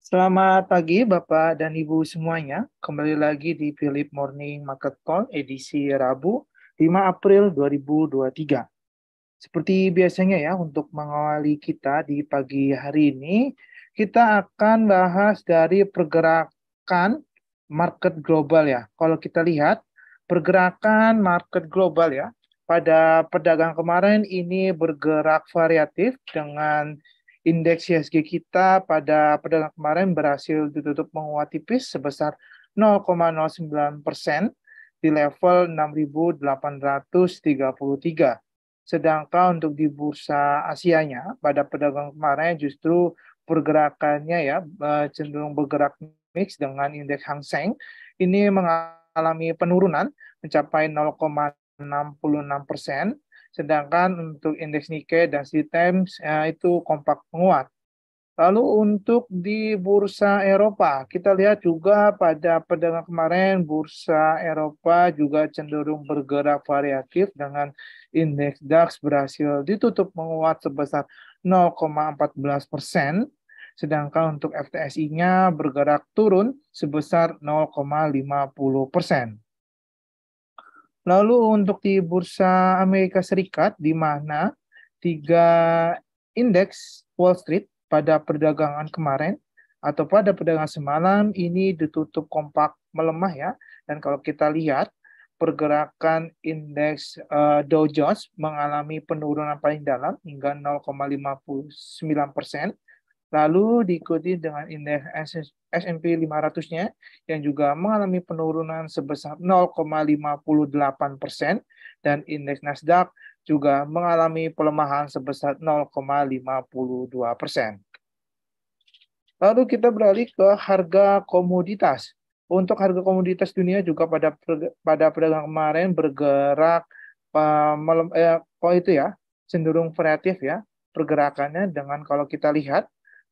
Selamat pagi Bapak dan Ibu semuanya. Kembali lagi di Philip Morning Market Call edisi Rabu 5 April 2023. Seperti biasanya ya untuk mengawali kita di pagi hari ini, kita akan bahas dari pergerakan market global ya. Kalau kita lihat pergerakan market global ya pada pedagang kemarin ini bergerak variatif dengan Indeks IHSG kita pada perdagangan kemarin berhasil ditutup menguat tipis sebesar 0,09 persen di level 6.833. Sedangkan untuk di bursa Asia-nya pada perdagangan kemarin justru pergerakannya ya eh, cenderung bergerak mix dengan indeks Hang Seng ini mengalami penurunan mencapai 0,66 persen Sedangkan untuk indeks Nikkei dan City Times ya, itu kompak menguat. Lalu untuk di bursa Eropa, kita lihat juga pada perdagangan kemarin bursa Eropa juga cenderung bergerak variatif dengan indeks DAX berhasil ditutup menguat sebesar 0,14 persen, sedangkan untuk FTSI-nya bergerak turun sebesar 0,50 persen. Lalu untuk di bursa Amerika Serikat di mana tiga indeks Wall Street pada perdagangan kemarin atau pada perdagangan semalam ini ditutup kompak melemah ya. Dan kalau kita lihat pergerakan indeks eh, Dow Jones mengalami penurunan paling dalam hingga 0,59 persen lalu diikuti dengan indeks S&P 500-nya yang juga mengalami penurunan sebesar 0,58 persen dan indeks Nasdaq juga mengalami pelemahan sebesar 0,52 persen. Lalu kita beralih ke harga komoditas. Untuk harga komoditas dunia juga pada pada perdagangan kemarin bergerak eh, eh kok itu ya cenderung variatif ya pergerakannya dengan kalau kita lihat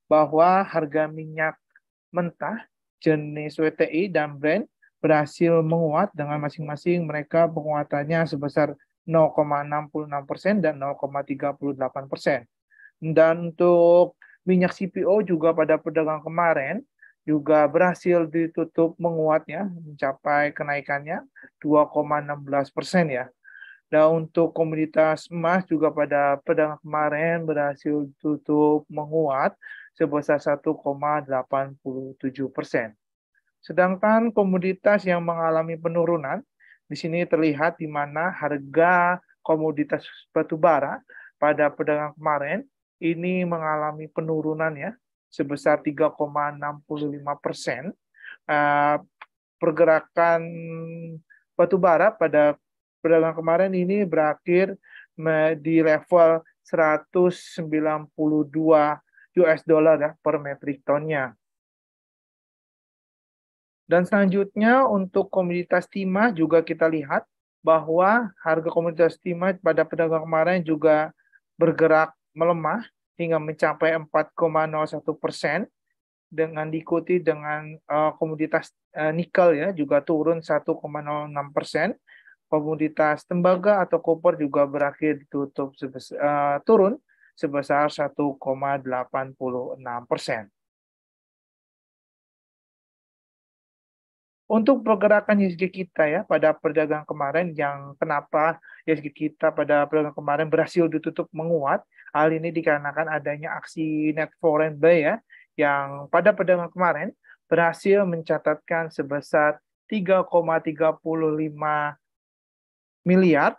bahwa harga minyak mentah jenis WTI dan Brent berhasil menguat dengan masing-masing mereka penguatannya sebesar 0,66 dan 0,38 Dan untuk minyak CPO juga pada perdagangan kemarin juga berhasil ditutup menguatnya mencapai kenaikannya 2,16 persen ya. Dan untuk komoditas emas juga pada perdagangan kemarin berhasil tutup menguat sebesar 1,87 persen. Sedangkan komoditas yang mengalami penurunan, di sini terlihat di mana harga komoditas batubara pada perdagangan kemarin ini mengalami penurunan ya sebesar 3,65 persen. Eh, pergerakan batubara pada perdagangan kemarin ini berakhir di level 192 US dollar ya per metric tonnya. Dan selanjutnya untuk komoditas timah juga kita lihat bahwa harga komoditas timah pada pedagang kemarin juga bergerak melemah hingga mencapai 4,01 persen dengan diikuti dengan uh, komoditas uh, nikel ya juga turun 1,06 persen, komoditas tembaga atau koper juga berakhir ditutup uh, turun sebesar 1,86 persen. Untuk pergerakan ISG e kita ya pada perdagangan kemarin yang kenapa ISG e kita pada perdagangan kemarin berhasil ditutup menguat, hal ini dikarenakan adanya aksi net foreign buy ya yang pada perdagangan kemarin berhasil mencatatkan sebesar 3,35 miliar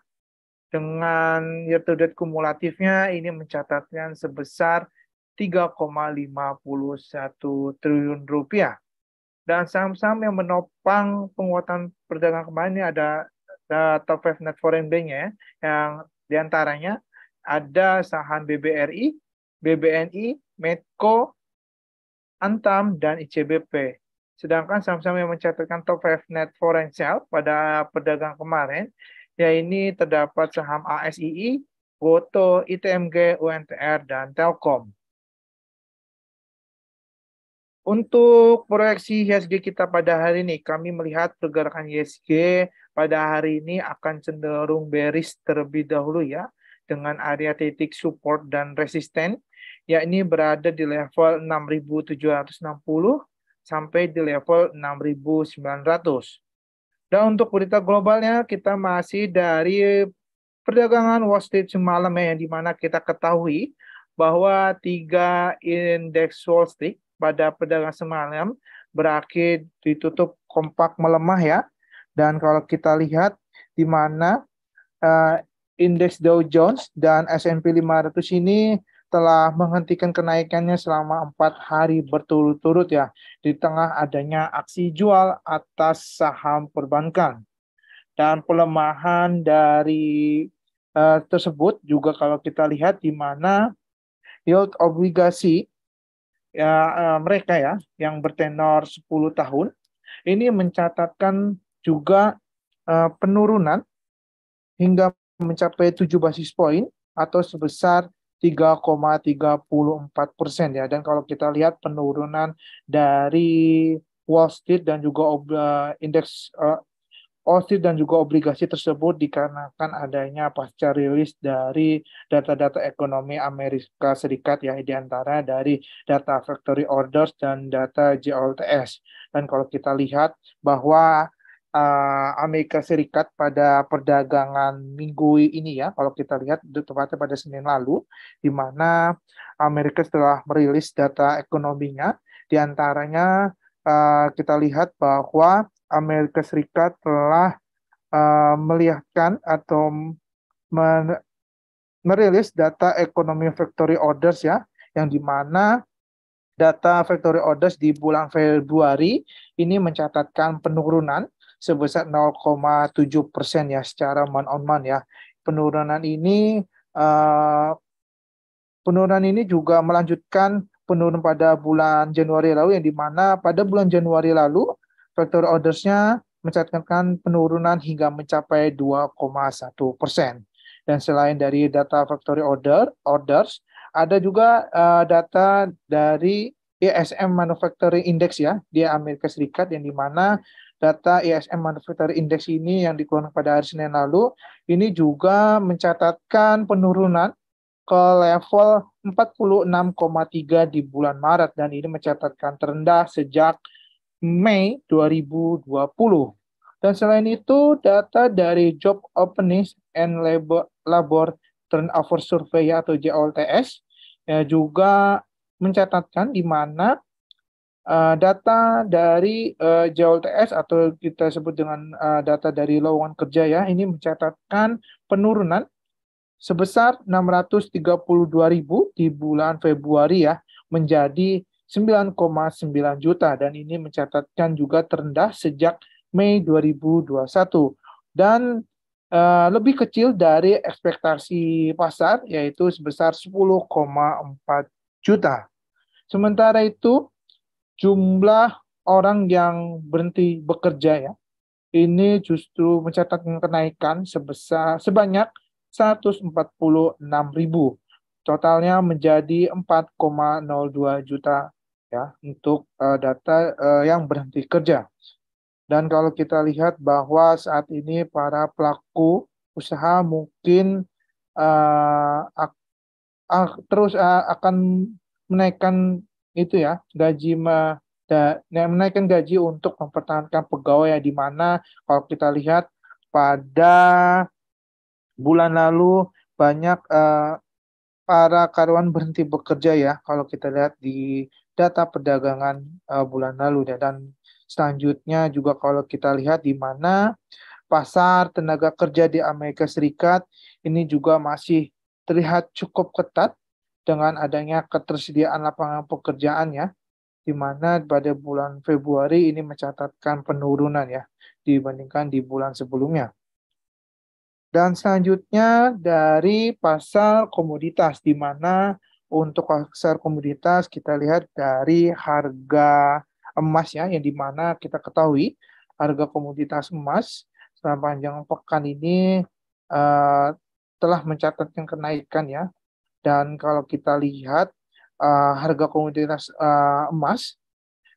dengan year to date kumulatifnya ini mencatatkan sebesar 3,51 triliun rupiah. Dan saham-saham yang menopang penguatan perdagangan kemarin ini ada, top 5 net foreign bank ya, yang diantaranya ada saham BBRI, BBNI, Medco, Antam, dan ICBP. Sedangkan saham-saham yang mencatatkan top 5 net foreign sale pada perdagangan kemarin Ya ini terdapat saham ASII, Goto, ITMG, UNTR, dan Telkom. Untuk proyeksi IHSG kita pada hari ini, kami melihat pergerakan IHSG pada hari ini akan cenderung beris terlebih dahulu ya, dengan area titik support dan resisten, yakni berada di level 6.760 sampai di level 6.900. Dan untuk berita globalnya, kita masih dari perdagangan Wall Street semalam ya, di mana kita ketahui bahwa tiga indeks Wall Street pada perdagangan semalam berakhir ditutup kompak melemah ya. Dan kalau kita lihat di mana uh, indeks Dow Jones dan S&P 500 ini telah menghentikan kenaikannya selama empat hari berturut-turut ya, di tengah adanya aksi jual atas saham perbankan. Dan pelemahan dari uh, tersebut juga kalau kita lihat di mana yield obligasi ya uh, mereka ya yang bertenor 10 tahun ini mencatatkan juga uh, penurunan hingga mencapai tujuh basis point atau sebesar 3,34 persen ya. Dan kalau kita lihat penurunan dari Wall Street dan juga uh, indeks uh, Wall Street dan juga obligasi tersebut dikarenakan adanya pasca rilis dari data-data ekonomi Amerika Serikat ya diantara dari data factory orders dan data JOLTS. Dan kalau kita lihat bahwa uh, Amerika Serikat pada perdagangan minggu ini ya, kalau kita lihat tepatnya pada Senin lalu, di mana Amerika setelah merilis data ekonominya, di antaranya uh, kita lihat bahwa Amerika Serikat telah uh, melihatkan atau men- merilis data ekonomi factory orders ya, yang di mana data factory orders di bulan Februari ini mencatatkan penurunan sebesar 0,7 persen ya secara man on man ya. Penurunan ini uh, penurunan ini juga melanjutkan penurunan pada bulan Januari lalu yang dimana pada bulan Januari lalu factor ordersnya mencatatkan penurunan hingga mencapai 2,1 persen. Dan selain dari data factory order orders, ada juga uh, data dari ISM Manufacturing Index ya di Amerika Serikat yang dimana data ISM Manufacturing Index ini yang dikeluarkan pada hari Senin lalu, ini juga mencatatkan penurunan ke level 46,3 di bulan Maret dan ini mencatatkan terendah sejak Mei 2020. Dan selain itu, data dari Job Openings and Labor, Labor Turnover Survey atau JOLTS ya, juga mencatatkan di mana uh, data dari uh, eh, JOLTS atau kita sebut dengan uh, data dari lowongan kerja ya, ini mencatatkan penurunan sebesar 632.000 di bulan Februari ya menjadi 9,9 juta dan ini mencatatkan juga terendah sejak Mei 2021 dan uh, lebih kecil dari ekspektasi pasar yaitu sebesar 10,4 juta. Sementara itu jumlah orang yang berhenti bekerja ya ini justru mencatat kenaikan sebesar sebanyak 146 ribu totalnya menjadi 4,02 juta ya untuk uh, data uh, yang berhenti kerja dan kalau kita lihat bahwa saat ini para pelaku usaha mungkin uh, ak, ak, terus uh, akan menaikkan itu ya gaji me, da, nah, menaikkan gaji untuk mempertahankan pegawai ya di mana kalau kita lihat pada bulan lalu banyak eh, para karyawan berhenti bekerja ya kalau kita lihat di data perdagangan eh, bulan lalu ya dan selanjutnya juga kalau kita lihat di mana pasar tenaga kerja di Amerika Serikat ini juga masih terlihat cukup ketat dengan adanya ketersediaan lapangan pekerjaan ya, di mana pada bulan Februari ini mencatatkan penurunan ya dibandingkan di bulan sebelumnya. Dan selanjutnya dari pasar komoditas di mana untuk pasar komoditas kita lihat dari harga emas ya yang di mana kita ketahui harga komoditas emas selama panjang pekan ini uh, telah mencatatkan kenaikan ya dan kalau kita lihat uh, harga komoditas uh, emas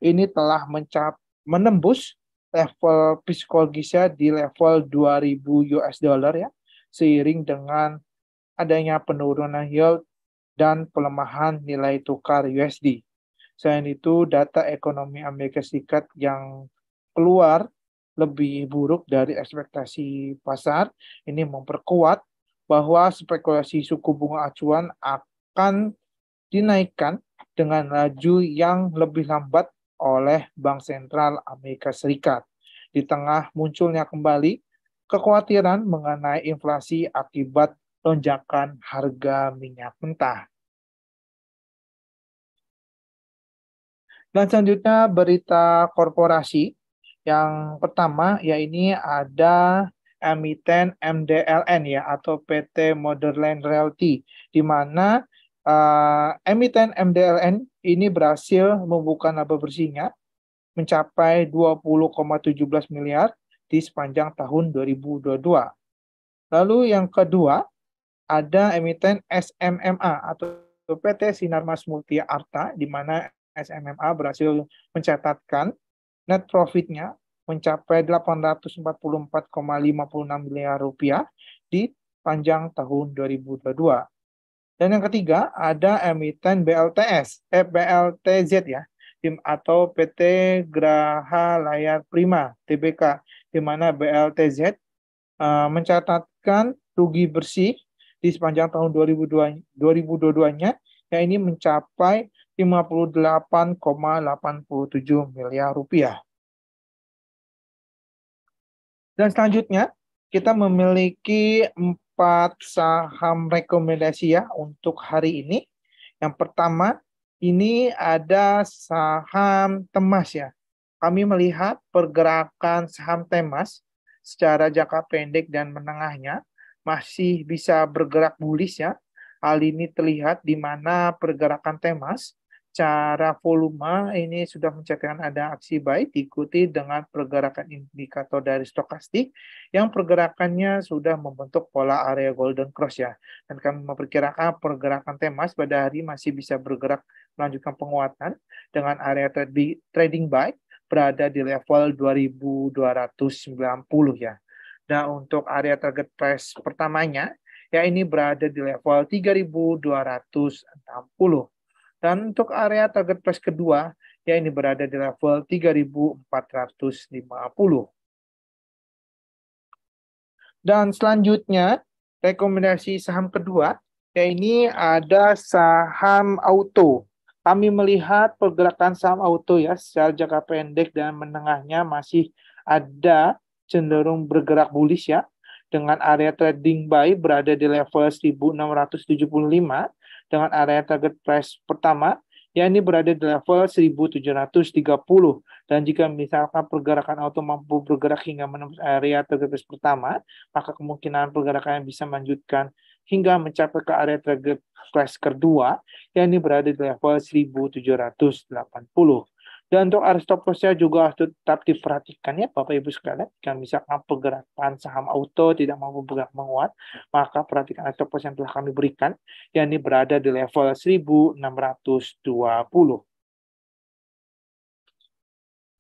ini telah mencap menembus level psikologisnya di level 2000 US dollar ya seiring dengan adanya penurunan yield dan pelemahan nilai tukar USD. Selain itu, data ekonomi Amerika Serikat yang keluar lebih buruk dari ekspektasi pasar ini memperkuat bahwa spekulasi suku bunga acuan akan dinaikkan dengan laju yang lebih lambat oleh Bank Sentral Amerika Serikat. Di tengah munculnya kembali kekhawatiran mengenai inflasi akibat lonjakan harga minyak mentah. Dan selanjutnya berita korporasi. Yang pertama ya ini ada emiten MDLN ya atau PT Modern Realty di mana uh, emiten MDLN ini berhasil membuka laba bersihnya mencapai 20,17 miliar di sepanjang tahun 2022. Lalu yang kedua ada emiten SMMA atau PT Sinarmas Multi Arta di mana SMMA berhasil mencatatkan net profitnya mencapai 844,56 miliar rupiah di panjang tahun 2022. Dan yang ketiga ada emiten BLTS, eh, BLTZ ya, atau PT Graha Layar Prima (TBK), di mana BLTZ uh, eh, mencatatkan rugi bersih di sepanjang tahun 2022-nya, ya ini mencapai 58,87 miliar rupiah. Dan selanjutnya kita memiliki empat saham rekomendasi ya untuk hari ini. Yang pertama ini ada saham Temas ya. Kami melihat pergerakan saham Temas secara jangka pendek dan menengahnya masih bisa bergerak bullish ya. Hal ini terlihat di mana pergerakan Temas secara volume ini sudah mencatatkan ada aksi baik diikuti dengan pergerakan indikator dari stokastik yang pergerakannya sudah membentuk pola area golden cross ya. Dan kami memperkirakan pergerakan temas pada hari masih bisa bergerak melanjutkan penguatan dengan area trading buy berada di level 2290 ya. dan untuk area target price pertamanya ya ini berada di level 3260 dan untuk area target price kedua, ya ini berada di level 3450. Dan selanjutnya, rekomendasi saham kedua, ya ini ada saham auto. Kami melihat pergerakan saham auto ya secara jangka pendek dan menengahnya masih ada cenderung bergerak bullish ya dengan area trading buy berada di level 1675 dengan area target price pertama ini berada di level 1730 dan jika misalkan pergerakan auto mampu bergerak hingga menembus area target price pertama maka kemungkinan pergerakan yang bisa melanjutkan hingga mencapai ke area target price kedua ini berada di level 1780 dan untuk aristokrasi juga harus tetap diperhatikan ya Bapak Ibu sekalian. Jika misalkan pergerakan saham auto tidak mampu bergerak menguat, maka perhatikan aristokrasi yang telah kami berikan, yang ini berada di level 1620.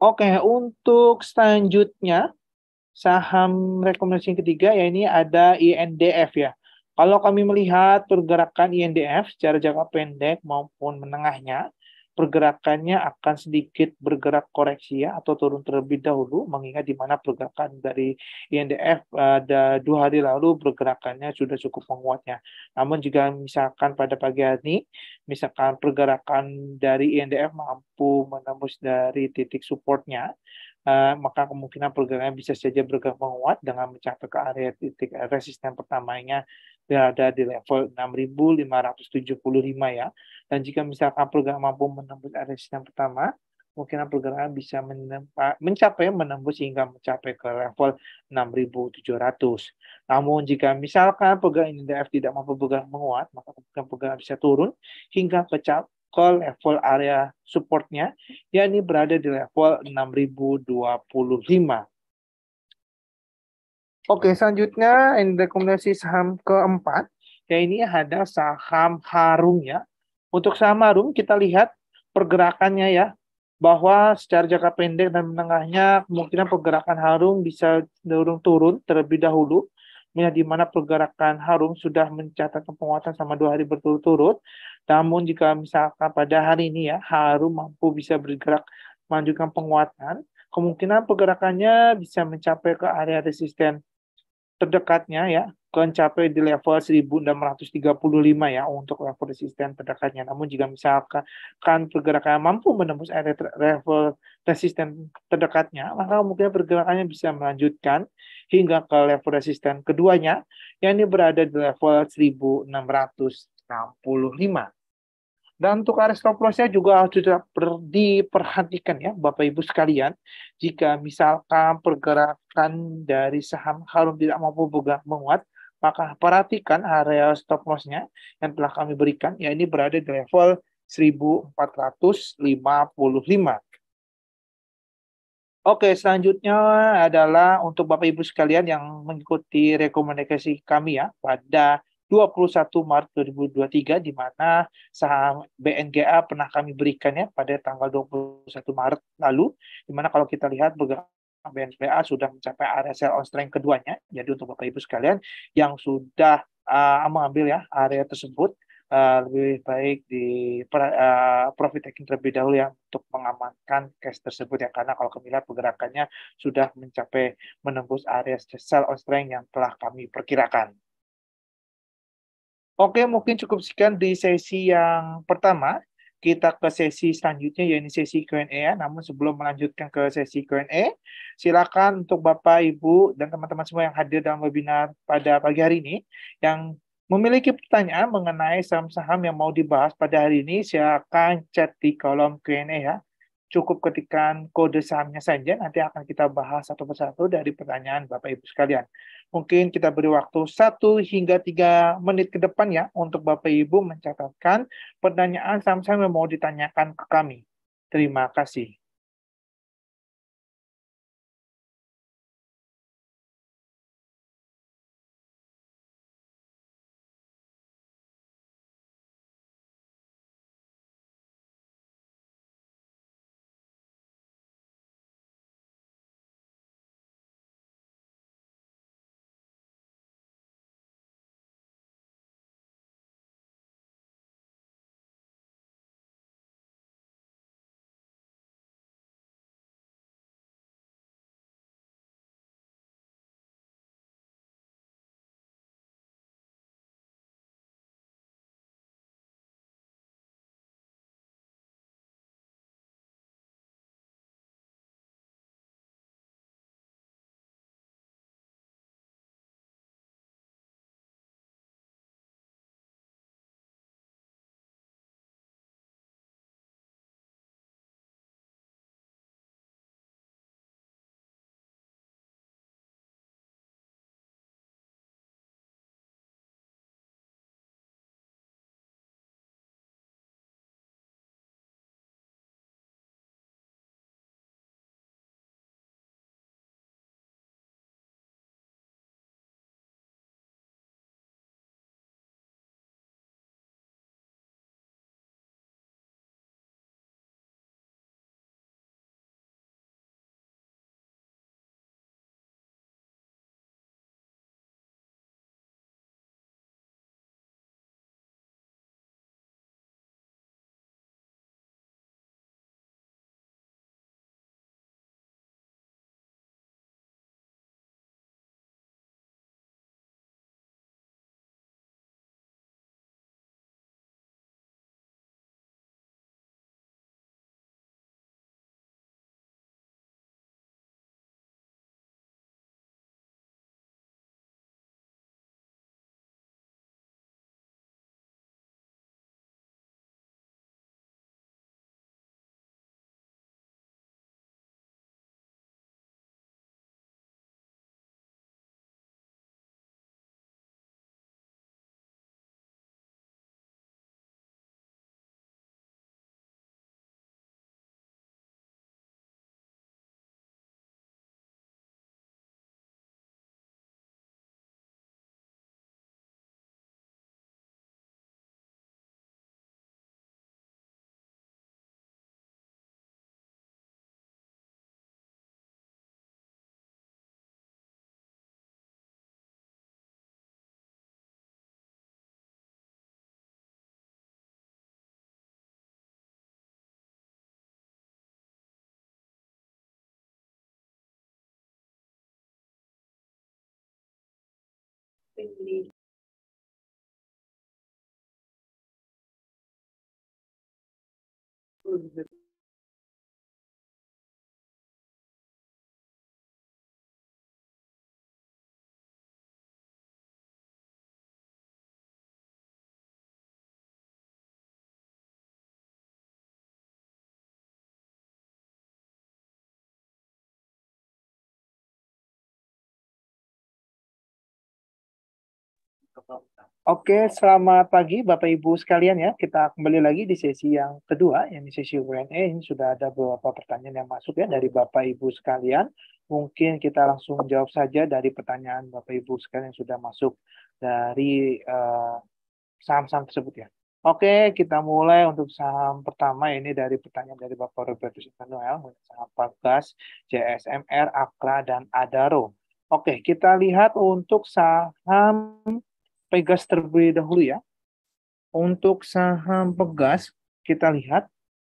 Oke, untuk selanjutnya saham rekomendasi yang ketiga ya ini ada INDF ya. Kalau kami melihat pergerakan INDF secara jangka pendek maupun menengahnya, pergerakannya akan sedikit bergerak koreksi ya atau turun terlebih dahulu mengingat di mana pergerakan dari INDF ada eh, dua hari lalu pergerakannya sudah cukup menguatnya. Namun jika misalkan pada pagi hari ini misalkan pergerakan dari INDF mampu menembus dari titik supportnya Uh, maka kemungkinan pergerakan bisa saja bergerak menguat dengan mencapai ke area titik resisten pertamanya berada di level 6575 ya. Dan jika misalkan program mampu menembus resisten pertama, mungkin program bisa mencapai menembus hingga mencapai ke level 6700. Namun jika misalkan pergerakan INDF tidak mampu bergerak menguat, maka program, program bisa turun hingga ke ke level area supportnya, yakni berada di level 6025. Oke, selanjutnya rekomendasi saham keempat, ya ini ada saham Harum ya. Untuk saham Harum kita lihat pergerakannya ya, bahwa secara jangka pendek dan menengahnya kemungkinan pergerakan Harum bisa turun turun terlebih dahulu, ya, di mana pergerakan Harum sudah mencatatkan penguatan sama dua hari berturut-turut. Namun jika misalkan pada hari ini ya Harum mampu bisa bergerak melanjutkan penguatan, kemungkinan pergerakannya bisa mencapai ke area resisten terdekatnya ya mencapai di level 1635 ya untuk level resisten terdekatnya. Namun jika misalkan kan pergerakannya mampu menembus area level resisten terdekatnya, maka mungkin pergerakannya bisa melanjutkan hingga ke level resisten keduanya yang ini berada di level 1665. Dan untuk area stop lossnya juga sudah diperhatikan ya Bapak Ibu sekalian. Jika misalkan pergerakan dari saham harum tidak mampu bergerak menguat, maka perhatikan area stop loss-nya yang telah kami berikan, ya ini berada di level 1455. Oke, selanjutnya adalah untuk Bapak Ibu sekalian yang mengikuti rekomendasi kami ya pada 21 Maret 2023 di mana saham BNGA pernah kami berikan ya pada tanggal 21 Maret lalu di mana kalau kita lihat bergerak BNGA sudah mencapai area sell on strength keduanya. Jadi untuk Bapak Ibu sekalian yang sudah uh, mengambil ya area tersebut uh, lebih baik di uh, profit taking terlebih dahulu ya untuk mengamankan cash tersebut ya karena kalau kami lihat pergerakannya sudah mencapai menembus area sell on strength yang telah kami perkirakan. Oke, mungkin cukup sekian di sesi yang pertama. Kita ke sesi selanjutnya, yaitu sesi Q&A ya. Namun sebelum melanjutkan ke sesi Q&A, silakan untuk Bapak, Ibu, dan teman-teman semua yang hadir dalam webinar pada pagi hari ini, yang memiliki pertanyaan mengenai saham-saham yang mau dibahas pada hari ini, silakan chat di kolom Q&A ya. Cukup ketikan kode sahamnya saja, nanti akan kita bahas satu persatu dari pertanyaan Bapak-Ibu sekalian. Mungkin kita beri waktu 1 hingga 3 menit ke depan ya untuk Bapak Ibu mencatatkan pertanyaan sama-sama mau ditanyakan ke kami. Terima kasih. Entendi. Oke, selamat pagi Bapak Ibu sekalian ya. Kita kembali lagi di sesi yang kedua, yang di sesi Q&A ini sudah ada beberapa pertanyaan yang masuk ya dari Bapak Ibu sekalian. Mungkin kita langsung jawab saja dari pertanyaan Bapak Ibu sekalian yang sudah masuk dari eh, saham-saham uh, tersebut ya. Oke, kita mulai untuk saham pertama ini dari pertanyaan dari Bapak Robertus Emmanuel, saham Paggas, JSMR, Akra, dan Adaro. Oke, kita lihat untuk saham Pegas terlebih dahulu ya. Untuk saham Pegas kita lihat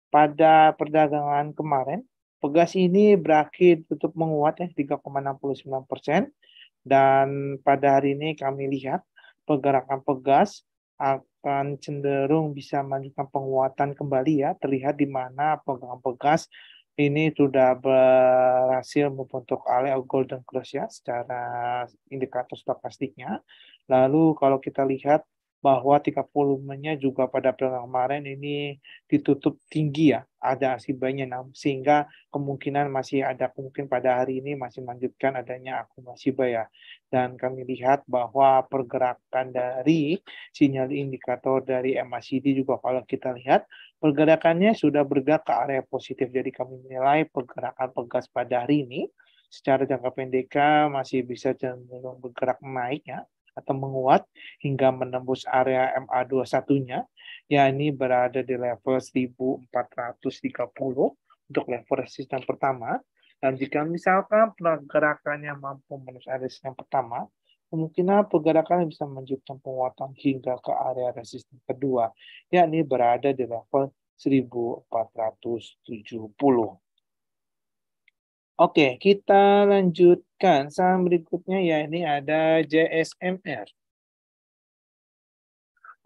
pada perdagangan kemarin Pegas ini berakhir tutup menguat ya 3,69 persen dan pada hari ini kami lihat pergerakan Pegas akan cenderung bisa melanjutkan penguatan kembali ya terlihat di mana pegang Pegas ini sudah berhasil membentuk area golden cross ya secara indikator stokastiknya. Lalu kalau kita lihat bahwa tingkat volumenya juga pada periode kemarin ini ditutup tinggi ya, ada asibanya nah, sehingga kemungkinan masih ada mungkin pada hari ini masih melanjutkan adanya akumulasi bayar. Dan kami lihat bahwa pergerakan dari sinyal indikator dari MACD juga kalau kita lihat Pergerakannya sudah bergerak ke area positif, jadi kami menilai pergerakan pegas pada hari ini secara jangka pendek masih bisa cenderung bergerak naik ya atau menguat hingga menembus area MA21-nya, ya ini berada di level 1430 untuk level resisten pertama. Dan jika misalkan pergerakannya mampu menembus area resisten pertama, kemungkinan pergerakan bisa menunjukkan penguatan hingga ke area resisten kedua, yakni berada di level 1470. Oke, kita lanjutkan saham berikutnya ya ini ada JSMR.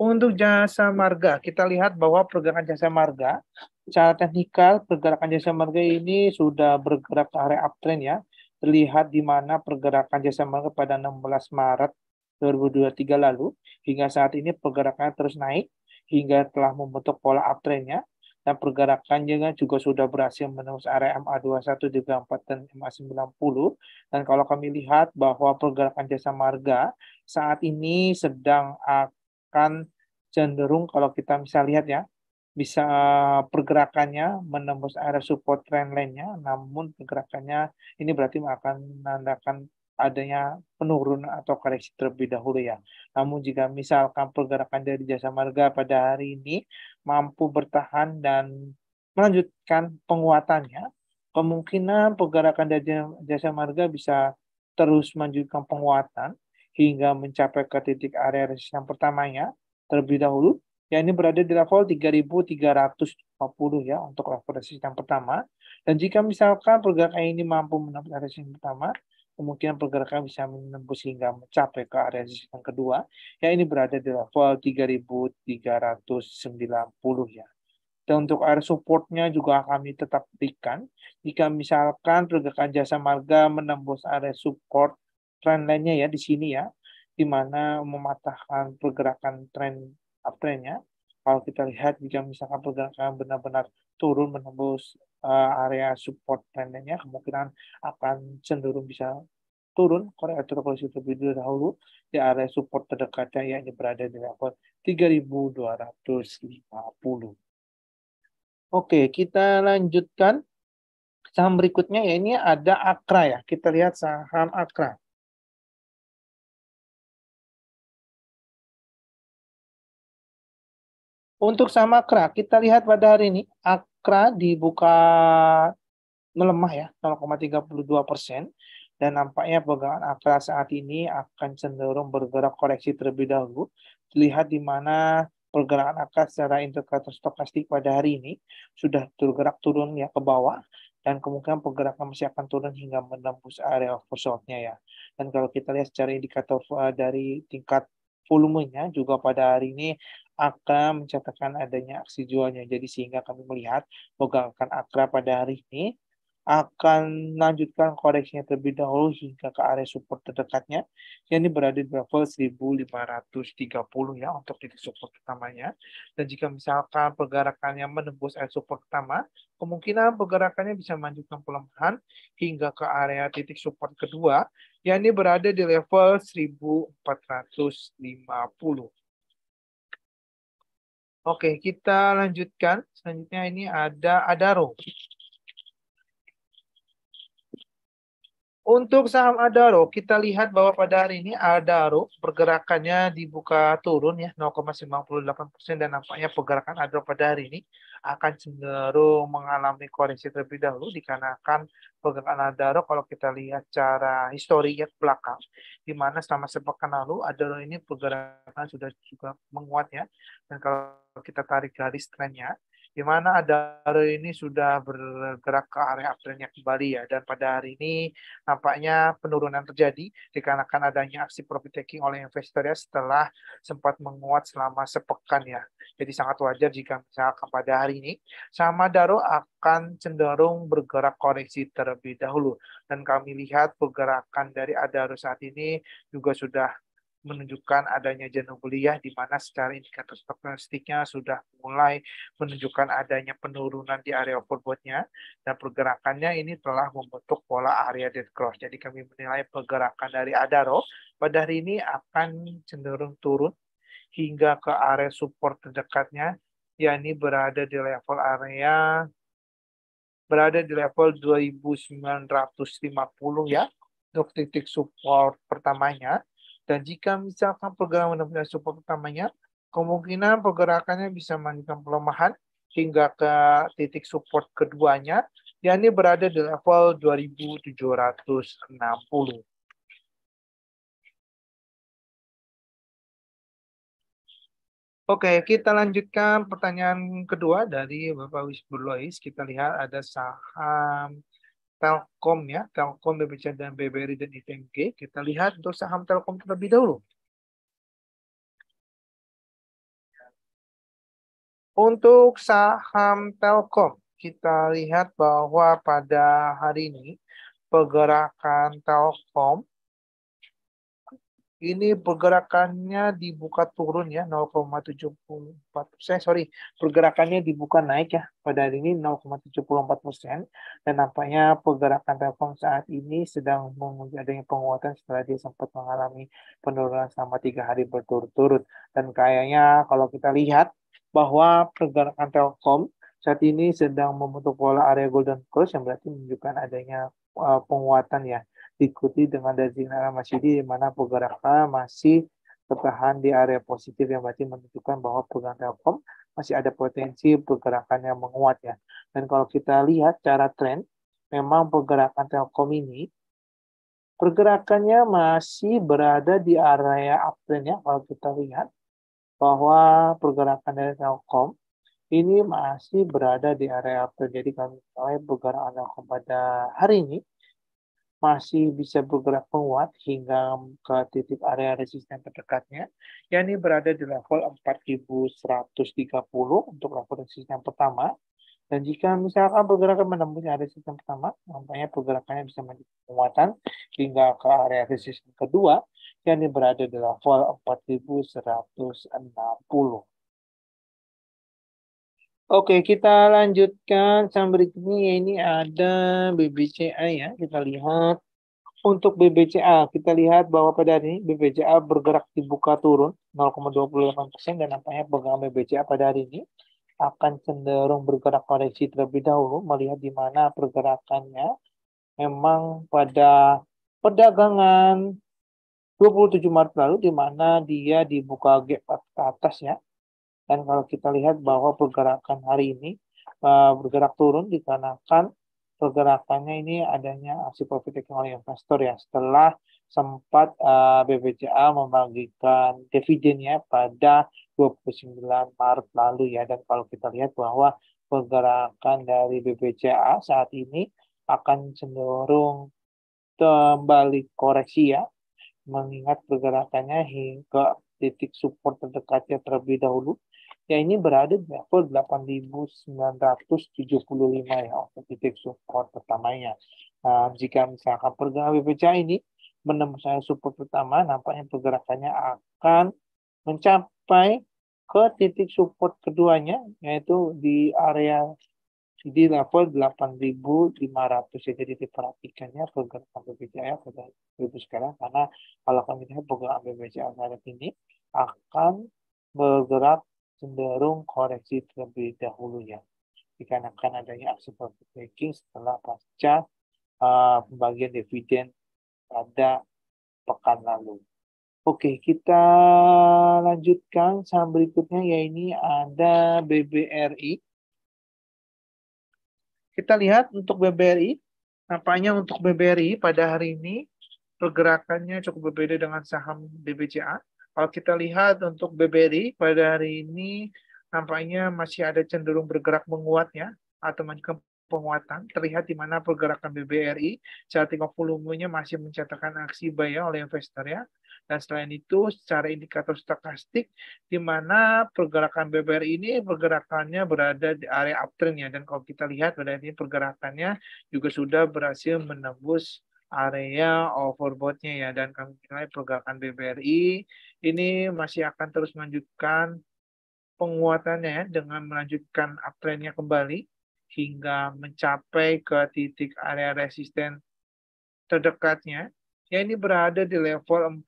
Untuk jasa marga, kita lihat bahwa pergerakan jasa marga secara teknikal pergerakan jasa marga ini sudah bergerak ke area uptrend ya terlihat di mana pergerakan jasa marga pada 16 Maret 2023 lalu hingga saat ini pergerakan terus naik hingga telah membentuk pola uptrendnya dan pergerakan juga sudah berhasil menembus area MA2134 dan MA90 dan kalau kami lihat bahwa pergerakan jasa marga saat ini sedang akan cenderung kalau kita bisa lihat ya bisa pergerakannya menembus area support trendline-nya, namun pergerakannya ini berarti akan menandakan adanya penurunan atau koreksi terlebih dahulu ya. Namun jika misalkan pergerakan dari jasa marga pada hari ini mampu bertahan dan melanjutkan penguatannya, kemungkinan pergerakan dari jasa marga bisa terus melanjutkan penguatan hingga mencapai ke titik area resisten pertamanya terlebih dahulu ya ini berada di level 3.350 ya untuk level resisten pertama. Dan jika misalkan pergerakan ini mampu menembus area resisten pertama, kemungkinan pergerakan bisa menembus hingga mencapai ke area resisten kedua. Ya ini berada di level 3390 ya. Dan untuk area supportnya juga kami tetap berikan. Jika misalkan pergerakan jasa marga menembus area support trendline-nya ya di sini ya, di mana mematahkan pergerakan trend uptrendnya kalau kita lihat jika misalkan pergerakan benar-benar turun menembus uh, area support trendnya kemungkinan akan cenderung bisa turun koreatur polisi terlebih dahulu di area support terdekatnya yang berada di level 3250. Oke, kita lanjutkan saham berikutnya ya ini ada Akra ya. Kita lihat saham Akra. Untuk sama akra, kita lihat pada hari ini akra dibuka melemah ya 0,32 persen dan nampaknya pegangan akra saat ini akan cenderung bergerak koreksi terlebih dahulu. Lihat di mana pergerakan akra secara indikator stokastik pada hari ini sudah bergerak turun ya ke bawah dan kemungkinan pergerakan masih akan turun hingga menembus area oversold ya. Dan kalau kita lihat secara indikator eh, dari tingkat volumenya juga pada hari ini akan mencatatkan adanya aksi jualnya. Jadi sehingga kami melihat pegangkan akan akra pada hari ini akan lanjutkan koreksinya terlebih dahulu hingga ke area support terdekatnya yang ini berada di level 1530 ya untuk titik support utamanya dan jika misalkan pergerakannya menembus area support pertama, kemungkinan pergerakannya bisa melanjutkan pelemahan hingga ke area titik support kedua yang ini berada di level 1450 Oke, kita lanjutkan. Selanjutnya ini ada Adaro. Untuk saham Adaro, kita lihat bahwa pada hari ini Adaro pergerakannya dibuka turun ya 0,98 dan nampaknya pergerakan Adaro pada hari ini akan cenderung mengalami koreksi terlebih dahulu dikarenakan pergerakan Adaro kalau kita lihat cara histori ya belakang di mana selama sepekan lalu Adaro ini pergerakan sudah juga menguat ya dan kalau kita tarik garis trennya di mana Adaro ini sudah bergerak ke area uptrendnya kembali ya dan pada hari ini nampaknya penurunan terjadi dikarenakan adanya aksi profit taking oleh investor ya setelah sempat menguat selama sepekan ya. Jadi sangat wajar jika misalkan pada hari ini sama Daro akan cenderung bergerak koreksi terlebih dahulu dan kami lihat pergerakan dari Adaro saat ini juga sudah menunjukkan adanya jenuh kuliah di mana secara indikator statistiknya sudah mulai menunjukkan adanya penurunan di area overbought-nya dan pergerakannya ini telah membentuk pola area dead cross. Jadi kami menilai pergerakan dari Adaro pada hari ini akan cenderung turun hingga ke area support terdekatnya yakni berada di level area berada di level 2950 ya untuk titik support pertamanya dan jika misalkan pergerakan benar support utamanya, kemungkinan pergerakannya bisa melanjutkan pelemahan hingga ke titik support keduanya, yakni berada di level 2760. Oke, kita lanjutkan pertanyaan kedua dari Bapak Wisburlois. Kita lihat ada saham Telkom ya, Telkom, BBC dan BBRI dan ITMG. Kita lihat untuk saham Telkom terlebih dahulu. Untuk saham Telkom, kita lihat bahwa pada hari ini pergerakan Telkom ini pergerakannya dibuka turun ya 0,74 persen eh, sorry pergerakannya dibuka naik ya pada hari ini 0,74 persen dan nampaknya pergerakan Telkom saat ini sedang mengalami adanya penguatan setelah dia sempat mengalami penurunan selama tiga hari berturut-turut dan kayaknya kalau kita lihat bahwa pergerakan Telkom saat ini sedang membentuk pola area golden cross yang berarti menunjukkan adanya eh, penguatan ya diikuti dengan dazinara masjid di mana pergerakan masih tertahan di area positif yang berarti menunjukkan bahwa pergerakan telkom masih ada potensi pergerakan yang menguat ya. Dan kalau kita lihat cara tren, memang pergerakan telkom ini pergerakannya masih berada di area uptrend ya kalau kita lihat bahwa pergerakan dari telkom ini masih berada di area uptrend. Jadi kami mulai pergerakan telkom pada hari ini masih bisa bergerak menguat hingga ke titik area resisten terdekatnya, yakni berada di level 4130 untuk level resisten pertama. Dan jika misalkan pergerakan menembus area resisten pertama, nampaknya pergerakannya bisa menjadi penguatan hingga ke area resisten kedua, yakni berada di level 4160. Oke, kita lanjutkan sampai berikutnya ya ini ada BBCA ya. Kita lihat untuk BBCA, kita lihat bahwa pada hari ini BBCA bergerak dibuka turun 0,28 persen dan nampaknya pegang BBCA pada hari ini akan cenderung bergerak koreksi terlebih dahulu melihat di mana pergerakannya memang pada perdagangan 27 Maret lalu di mana dia dibuka gap ke atas ya dan kalau kita lihat bahwa pergerakan hari ini uh, bergerak turun dikarenakan pergerakannya ini adanya aksi profit taking oleh investor ya setelah sempat uh, eh, BBCA membagikan dividennya pada 29 Maret lalu ya dan kalau kita lihat bahwa pergerakan dari BBCA saat ini akan cenderung kembali koreksi ya mengingat pergerakannya hingga titik support terdekatnya terlebih dahulu Ya ini berada di level 8.975 ya untuk titik support pertamanya. Nah, jika misalkan pergerakan BPCA ini menembus support pertama, nampaknya pergerakannya akan mencapai ke titik support keduanya yaitu di area di level 8.500 ya jadi diperhatikannya pergerakan ya pada ribu sekarang karena kalau kami lihat pergerakan BBJ saat ini akan bergerak cenderung koreksi terlebih dahulu ya dikarenakan adanya aksi profit taking setelah pasca uh, pembagian dividen pada pekan lalu. Oke, kita lanjutkan saham berikutnya ya ini ada BBRI. Kita lihat untuk BBRI, nampaknya untuk BBRI pada hari ini pergerakannya cukup berbeda dengan saham BBCA. Kalau kita lihat untuk BBRI pada hari ini nampaknya masih ada cenderung bergerak menguat ya atau menunjukkan penguatan terlihat di mana pergerakan BBRI secara tingkat volumenya masih mencatatkan aksi buy oleh investor ya. Dan selain itu secara indikator stokastik di mana pergerakan BBRI ini pergerakannya berada di area uptrend ya dan kalau kita lihat pada hari ini pergerakannya juga sudah berhasil menembus area overboughtnya ya dan kami nilai pergerakan BBRI ini masih akan terus melanjutkan penguatannya ya, dengan melanjutkan uptrendnya kembali hingga mencapai ke titik area resisten terdekatnya ya ini berada di level 4230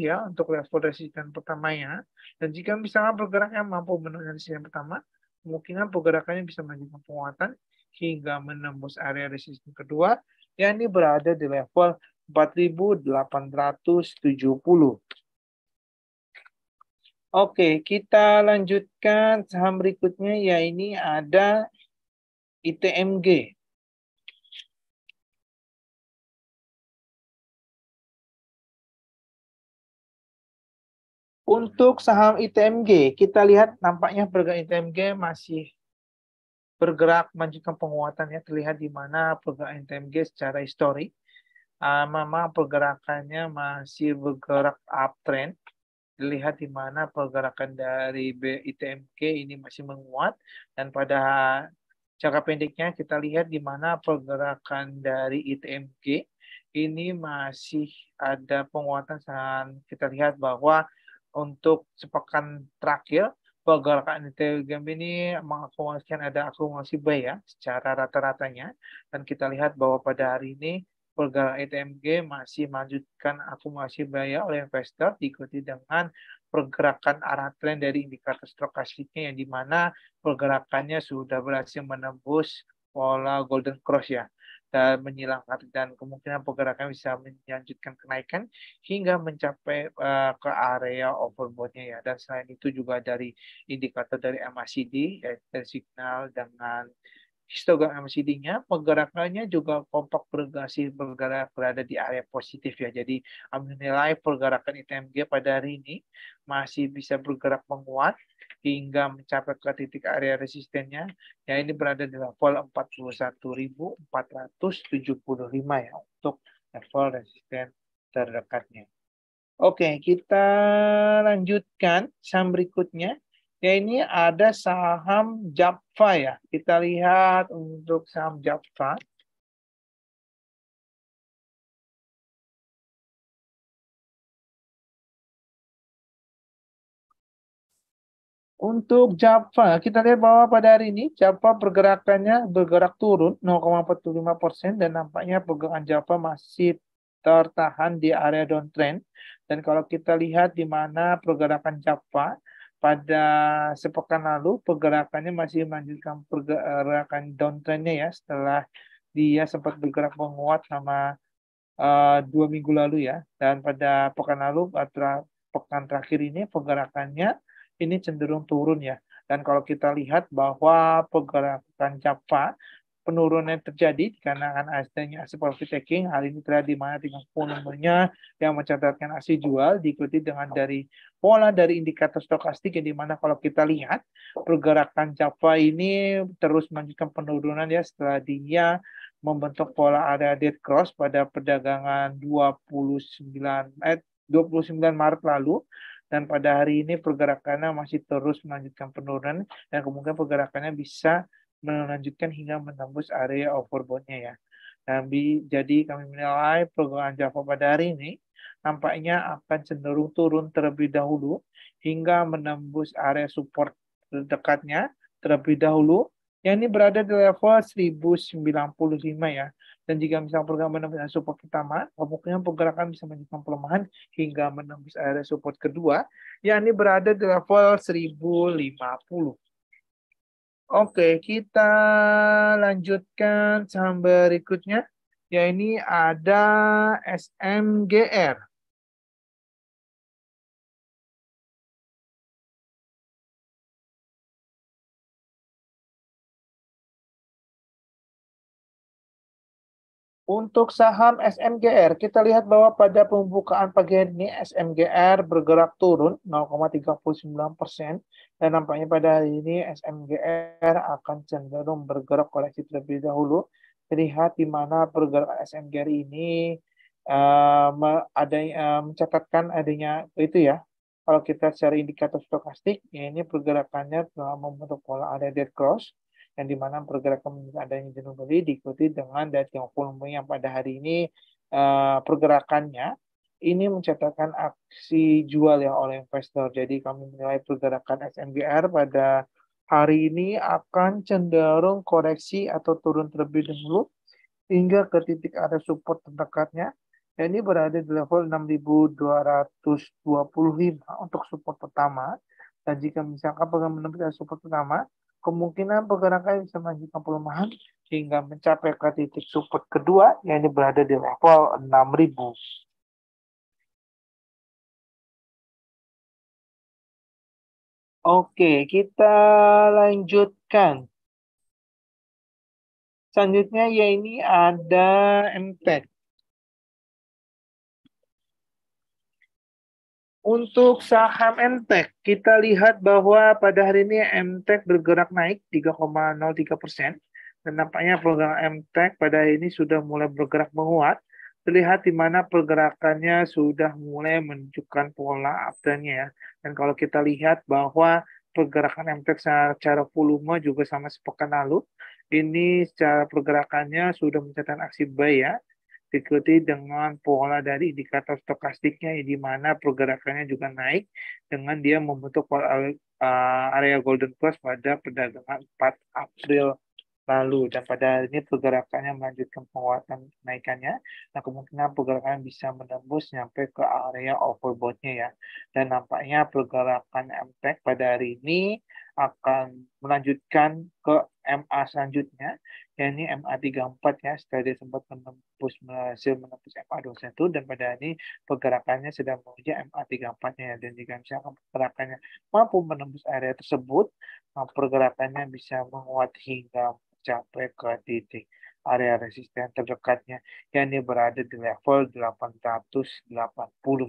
ya untuk level resisten pertamanya dan jika misalnya pergerakan mampu menurunkan resisten pertama kemungkinan pergerakannya bisa melanjutkan penguatan hingga menembus area resisten kedua, yang ini berada di level 4870. Oke, kita lanjutkan saham berikutnya, ya ini ada ITMG. Untuk saham ITMG, kita lihat nampaknya pergerakan ITMG masih bergerak melanjutkan penguatannya terlihat di mana pergerakan TMG secara histori uh, ah, memang pergerakannya masih bergerak uptrend Terlihat di mana pergerakan dari ITMK ini masih menguat dan pada jangka pendeknya kita lihat di mana pergerakan dari ITMK ini masih ada penguatan dan kita lihat bahwa untuk sepekan terakhir pergerakan Ethereum ini mengakumulasikan ada akumulasi buy ya secara rata-ratanya dan kita lihat bahwa pada hari ini pergerakan ETMG masih melanjutkan akumulasi buy ya oleh investor diikuti dengan pergerakan arah tren dari indikator stokastiknya yang dimana pergerakannya sudah berhasil menembus pola golden cross ya dan menyilangkan dan kemungkinan pergerakan bisa melanjutkan kenaikan hingga mencapai uh, ke area overbought-nya ya. Dan selain itu juga dari indikator dari MACD yaitu signal dengan histogram macd nya pergerakannya juga kompak bergerasi bergerak berada di area positif ya. Jadi menilai pergerakan ITMG pada hari ini masih bisa bergerak menguat hingga mencapai ke titik area resistennya. Ya ini berada di level 41.475 ya untuk level resisten terdekatnya. Oke, kita lanjutkan saham berikutnya. Ya ini ada saham Japfa ya. Kita lihat untuk saham Japfa. Untuk Java, kita lihat bahwa pada hari ini Java pergerakannya bergerak turun 0,45 dan nampaknya pegangan Java masih tertahan di area downtrend. Dan kalau kita lihat di mana pergerakan Java pada sepekan lalu pergerakannya masih melanjutkan pergerakan downtrendnya ya setelah dia sempat bergerak menguat sama uh, eh, dua minggu lalu ya dan pada pekan lalu atau pekan terakhir ini pergerakannya ini cenderung turun ya. Dan kalau kita lihat bahwa pergerakan Java penurunan terjadi dikarenakan asetnya aset profit taking hal ini terjadi di mana dengan volumenya yang mencatatkan aksi jual diikuti dengan dari pola dari indikator stokastik yang dimana kalau kita lihat pergerakan Java ini terus melanjutkan penurunan ya setelah dia membentuk pola area dead cross pada perdagangan 29 eh 29 Maret lalu dan pada hari ini pergerakannya masih terus melanjutkan penurunan dan kemungkinan pergerakannya bisa melanjutkan hingga menembus area overbought-nya ya. Dan jadi kami menilai pergerakan Java pada hari ini nampaknya akan cenderung turun terlebih dahulu hingga menembus area support terdekatnya terlebih dahulu ya ini berada di level 1095 ya. Dan jika misalnya program menembus area support pertama, kemungkinan pergerakan bisa menunjukkan pelemahan hingga menembus area support kedua, ya ini berada di level 1050. Oke, kita lanjutkan saham berikutnya. Ya, ini ada SMGR. Untuk saham SMGR, kita lihat bahwa pada pembukaan pagi hari ini SMGR bergerak turun 0,39 persen dan nampaknya pada hari ini SMGR akan cenderung bergerak koleksi terlebih dahulu. Terlihat di mana pergerakan SMGR ini uh, ada uh, mencatatkan adanya itu ya. Kalau kita secara indikator stokastik, ya ini pergerakannya telah membentuk pola area dead cross yang dimana pergerakan menunjukkan adanya jenuh beli diikuti dengan dari yang volume yang pada hari ini uh, pergerakannya ini mencatatkan aksi jual ya oleh investor. Jadi kami menilai pergerakan SNBR pada hari ini akan cenderung koreksi atau turun terlebih dahulu hingga ke titik area support terdekatnya. Dan ini berada di level 6.225 untuk support pertama. Dan jika misalkan pengen menembus support pertama, kemungkinan pergerakan bisa melanjutkan pelemahan hingga mencapai ke titik support kedua yang ini berada di level 6000. Oke, kita lanjutkan. Selanjutnya ya ini ada MTEK. Untuk saham MTEK, kita lihat bahwa pada hari ini MTEK bergerak naik 3,03 persen. Dan nampaknya program MTEK pada hari ini sudah mulai bergerak menguat. Terlihat di mana pergerakannya sudah mulai menunjukkan pola uptrendnya ya. Dan kalau kita lihat bahwa pergerakan MTEK secara volume juga sama sepekan lalu, ini secara pergerakannya sudah mencatat aksi buy ya diikuti dengan pola dari indikator stokastiknya di mana pergerakannya juga naik dengan dia membentuk eh, area golden cross pada perdagangan 4 April lalu dan pada hari ini pergerakannya melanjutkan penguatan naikannya nah kemungkinan pergerakan bisa menembus sampai ke area overboughtnya ya dan nampaknya pergerakan MTEK pada hari ini akan melanjutkan ke MA selanjutnya, yakni MA 34 ya, dia sempat menembus hasil menembus MA 21 dan pada ini pergerakannya sedang menuju MA 34 nya dan jika misalkan pergerakannya mampu menembus area tersebut, pergerakannya bisa menguat hingga mencapai ke titik area resisten terdekatnya yang ini berada di level 880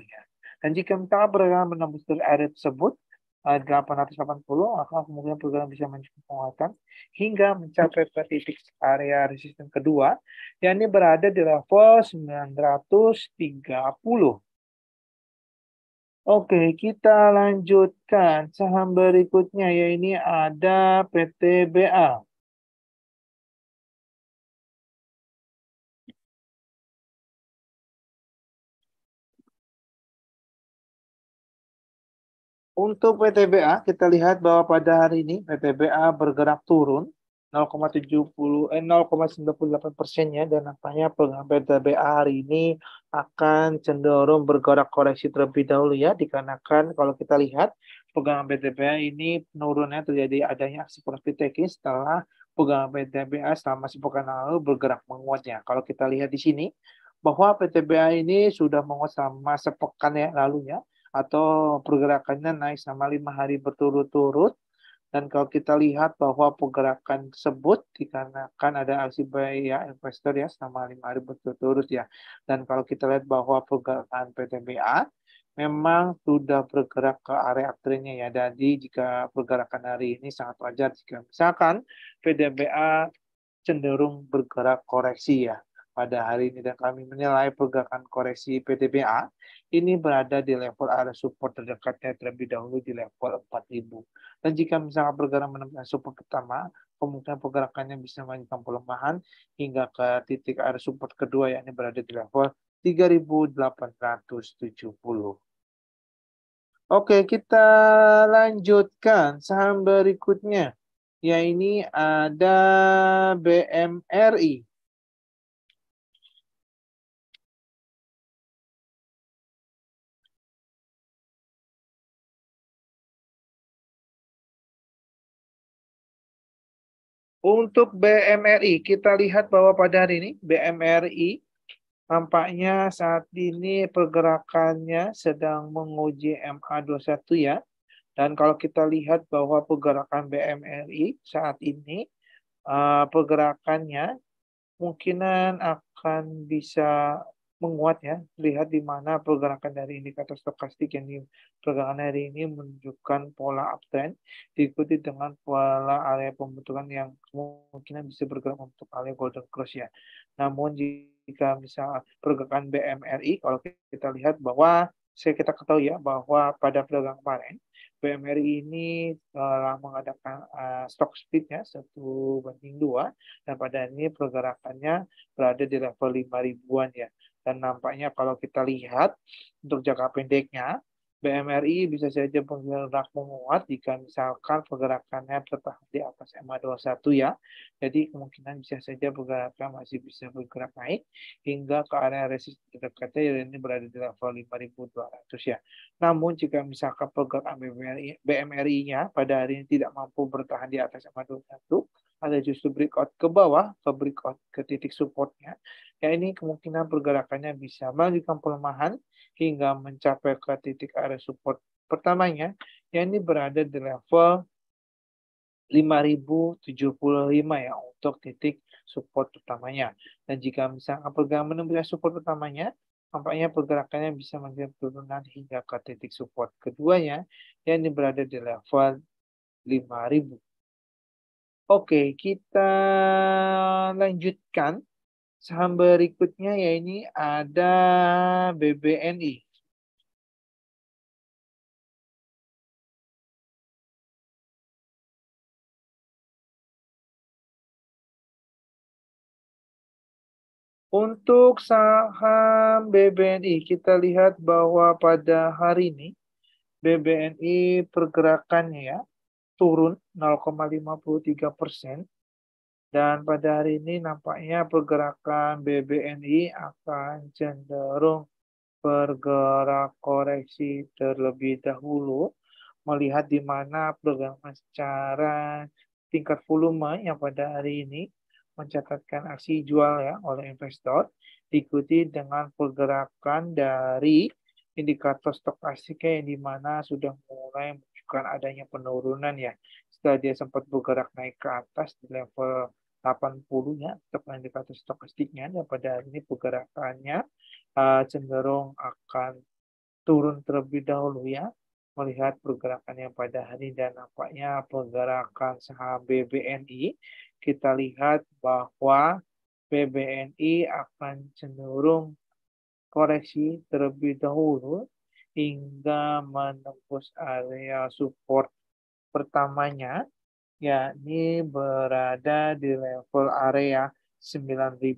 ya. Dan jika kita pergerakan menembus dari area tersebut, 880 eh, maka kemudian program bisa mencapai penguatan hingga mencapai ke titik area resisten kedua yang ini berada di level 930. Oke, kita lanjutkan saham berikutnya ya ini ada PTBA. Untuk PTBA, kita lihat bahwa pada hari ini PTBA bergerak turun 0,70 eh 0,98 persennya dan nampaknya pegang PTBA hari ini akan cenderung bergerak koreksi terlebih dahulu ya dikarenakan kalau kita lihat pegangan PTBA ini penurunannya terjadi adanya aksi profit taking setelah pegangan PTBA selama sepekan lalu bergerak menguatnya. Kalau kita lihat di sini bahwa PTBA ini sudah menguat selama sepekan ya lalunya atau pergerakannya naik sama lima hari berturut-turut dan kalau kita lihat bahwa pergerakan tersebut dikarenakan ada aksi ya investor ya selama lima hari berturut-turut ya. Dan kalau kita lihat bahwa pergerakan PTBA memang sudah bergerak ke area uptrendnya ya. Jadi jika pergerakan hari ini sangat wajar jika misalkan PTBA cenderung bergerak koreksi ya pada hari ini dan kami menilai pergerakan koreksi PTBA ini berada di level area support terdekatnya terlebih dahulu di level 4000. Dan jika misalnya pergerakan menemukan support pertama, kemungkinan pergerakannya bisa melanjutkan pelemahan hingga ke titik area support kedua yakni berada di level 3870. Oke, kita lanjutkan saham berikutnya. Ya, ini ada BMRI. Untuk BMRI, kita lihat bahwa pada hari ini BMRI tampaknya saat ini pergerakannya sedang menguji MA21 ya. Dan kalau kita lihat bahwa pergerakan BMRI saat ini eh, pergerakannya mungkinan akan bisa menguat ya. Lihat di mana pergerakan dari indikator stokastik yang pergerakan hari ini menunjukkan pola uptrend diikuti dengan pola area pembentukan yang kemungkinan bisa bergerak untuk area golden cross ya. Namun jika misal pergerakan BMRI kalau kita lihat bahwa saya kita ketahui ya bahwa pada pergerakan kemarin BMRI ini telah mengadakan uh, stock speednya satu banding dua dan pada ini pergerakannya berada di level lima ribuan ya. Dan nampaknya kalau kita lihat untuk jangka pendeknya, BMRI bisa saja bergerak menguat jika misalkan pergerakannya tetap di atas ma 21 ya. Jadi kemungkinan bisa saja pergerakan masih bisa bergerak naik hingga ke area resisten terdekatnya yang ini berada di level 5200 ya. Namun jika misalkan pergerakan BMRI-nya pada hari ini tidak mampu bertahan di atas ma 21, ada justru breakout ke bawah atau breakout ke titik supportnya, ya ini kemungkinan pergerakannya bisa melanjutkan pelemahan hingga mencapai ke titik area support pertamanya, ya ini berada di level 5075 ya untuk titik support utamanya. Dan jika misalnya pergerakan menembus support utamanya, tampaknya pergerakannya bisa menjadi turunan hingga ke titik support keduanya Ya ini berada di level 5000 Oke, kita lanjutkan. Saham berikutnya ya ini ada BBNI. Untuk saham BBNI, kita lihat bahwa pada hari ini BBNI pergerakannya ya, turun 0,53 persen. Dan pada hari ini nampaknya pergerakan BBNI akan cenderung bergerak koreksi terlebih dahulu melihat di mana program secara tingkat volume yang pada hari ini mencatatkan aksi jual ya oleh investor diikuti dengan pergerakan dari indikator stok asiknya yang di mana sudah mulai menunjukkan adanya penurunan ya. Setelah dia sempat bergerak naik ke atas di level 80 ya, untuk indikator stokastiknya dan pada hari ini pergerakannya uh, cenderung akan turun terlebih dahulu ya melihat pergerakan yang pada hari dan nampaknya pergerakan saham BBNI kita lihat bahwa BBNI akan cenderung koreksi terlebih dahulu hingga menembus area support pertamanya, yakni berada di level area 9.200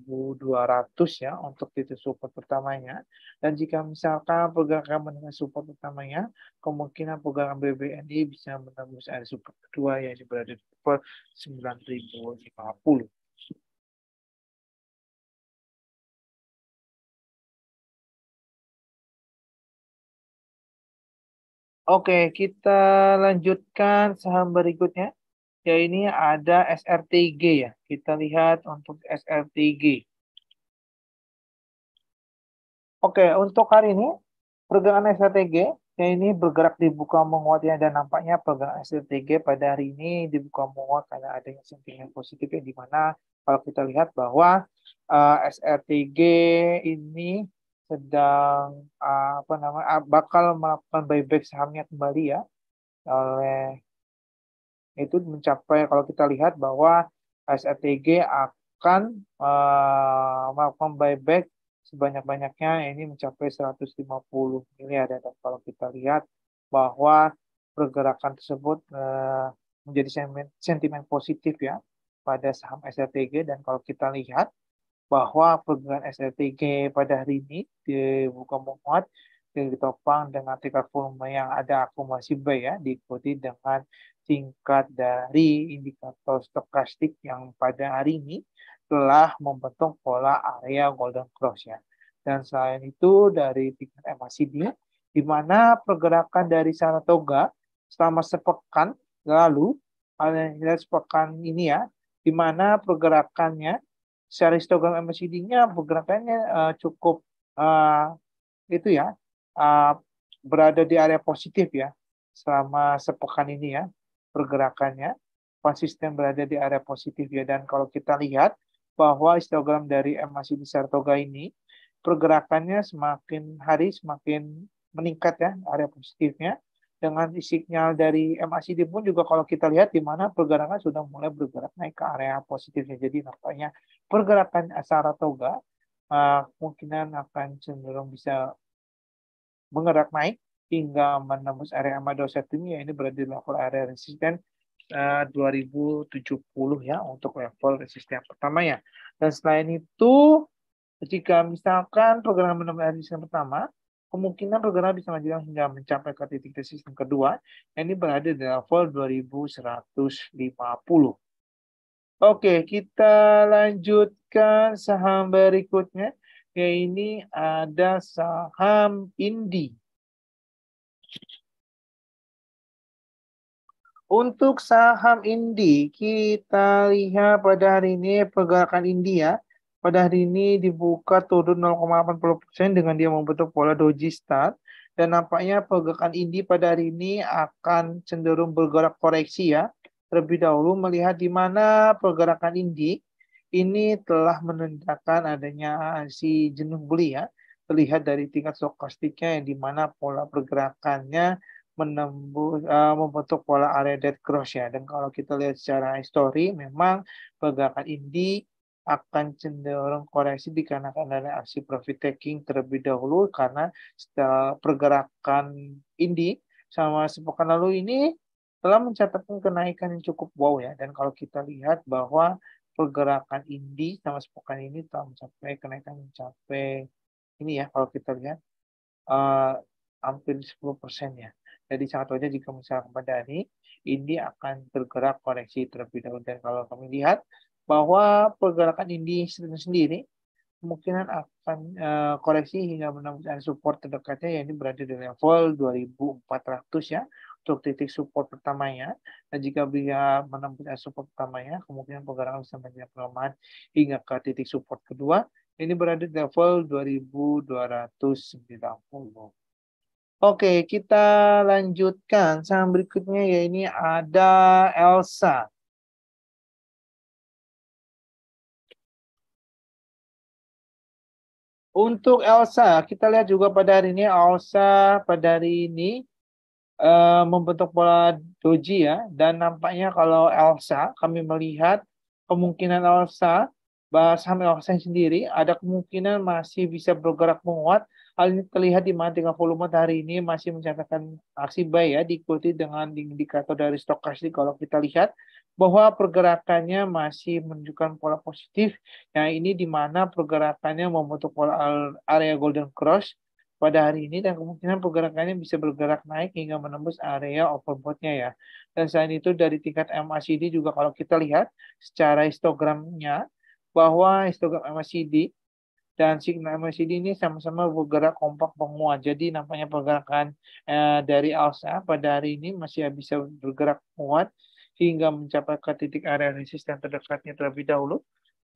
ya untuk titik support pertamanya. Dan jika misalkan pergerakan menengah support pertamanya, kemungkinan pergerakan BBNI bisa menembus area support kedua yang berada di level 9.050. Oke, kita lanjutkan saham berikutnya. Ya, ini ada SRTG ya. Kita lihat untuk SRTG. Oke, untuk hari ini pergerakan SRTG ya ini bergerak dibuka menguat ya dan nampaknya pergerakan SRTG pada hari ini dibuka menguat karena adanya sentimen positif ya, di mana kalau kita lihat bahwa uh, eh, SRTG ini sedang uh, apa namanya uh, bakal melakukan buyback sahamnya kembali ya oleh itu mencapai kalau kita lihat bahwa SRTG akan uh, melakukan buyback sebanyak-banyaknya ini mencapai 150 miliar ya dan kalau kita lihat bahwa pergerakan tersebut uh, menjadi sentimen, sentimen positif ya pada saham SRTG dan kalau kita lihat bahwa perguruan SRTG pada hari ini dibuka menguat dan ditopang dengan tingkat volume yang ada akumulasi B ya diikuti dengan tingkat dari indikator stokastik yang pada hari ini telah membentuk pola area golden cross ya. Dan selain itu dari tingkat MACD di mana pergerakan dari Saratoga selama sepekan lalu aliran sepekan ini ya di mana pergerakannya secara histogram macd nya pergerakannya uh, eh, cukup uh, itu ya uh, berada di area positif ya selama sepekan ini ya pergerakannya konsisten berada di area positif ya dan kalau kita lihat bahwa histogram dari MACD Sartoga ini pergerakannya semakin hari semakin meningkat ya area positifnya dengan sinyal dari MACD pun juga kalau kita lihat di mana pergerakan sudah mulai bergerak naik ke area positifnya jadi nampaknya pergerakan Saratoga eh, kemungkinan akan cenderung bisa bergerak naik hingga menembus area Amado Septimia ya, ini berada di level area resisten 2070 eh, ya untuk level resisten pertama ya. Dan selain itu jika misalkan program menembus area resisten pertama kemungkinan program bisa menjelang hingga mencapai ke titik resisten kedua ini berada di level 2150. Oke, kita lanjutkan saham berikutnya. Ya, ini ada saham Indi. Untuk saham Indi, kita lihat pada hari ini pergerakan India. Ya. Pada hari ini dibuka turun 0,80% dengan dia membentuk pola doji start. Dan nampaknya pergerakan Indi pada hari ini akan cenderung bergerak koreksi ya terlebih dahulu melihat di mana pergerakan indik ini telah menandakan adanya si jenuh beli ya. Terlihat dari tingkat stokastiknya yang di mana pola pergerakannya menembus uh, membentuk pola area dead cross ya. Dan kalau kita lihat secara histori memang pergerakan indi akan cenderung koreksi dikarenakan adanya aksi profit taking terlebih dahulu karena setelah pergerakan indi sama sepekan lalu ini telah mencatatkan kenaikan yang cukup wow ya. Dan kalau kita lihat bahwa pergerakan indi sama sepekan ini telah mencapai kenaikan mencapai ini ya kalau kita lihat uh, hampir 10% ya. Jadi sangat wajar jika misalnya kepada ini akan bergerak koreksi terlebih dahulu. Dan kalau kami lihat bahwa pergerakan Indi sendiri kemungkinan akan uh, koreksi hingga menembus support terdekatnya ini berada di level 2400 ya untuk titik support pertamanya. Dan jika dia menembus support pertamanya, kemungkinan pergerakan bisa menjadi pelemahan hingga ke titik support kedua. Ini berada di level 2290. Oke, kita lanjutkan. Saham berikutnya ya ini ada Elsa. Untuk Elsa, kita lihat juga pada hari ini Elsa pada hari ini Eh, membentuk pola doji ya dan nampaknya kalau Elsa kami melihat kemungkinan Elsa saham Elsa sendiri ada kemungkinan masih bisa bergerak menguat hal ini terlihat di mana dengan volume hari ini masih mencatatkan aksi buy ya diikuti dengan indikator dari stokastik kalau kita lihat bahwa pergerakannya masih menunjukkan pola positif. Nah, ini di mana pergerakannya membentuk pola area golden cross pada hari ini dan kemungkinan pergerakannya bisa bergerak naik hingga menembus area overbought-nya ya. Dan selain itu dari tingkat MACD juga kalau kita lihat secara histogramnya bahwa histogram MACD dan signal MACD ini sama-sama bergerak kompak penguat. Jadi nampaknya pergerakan eh, dari ALSA pada hari ini masih bisa bergerak kuat hingga mencapai ke titik area resisten terdekatnya terlebih dahulu.